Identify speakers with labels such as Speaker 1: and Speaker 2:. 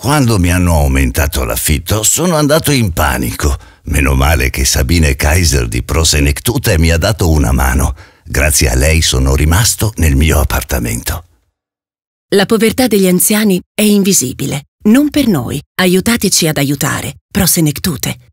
Speaker 1: Quando mi hanno aumentato l'affitto sono andato in panico. Meno male che Sabine Kaiser di Prosenectute mi ha dato una mano. Grazie a lei sono rimasto nel mio appartamento.
Speaker 2: La povertà degli anziani
Speaker 3: è invisibile. Non per noi. Aiutateci ad aiutare. Prosenectute.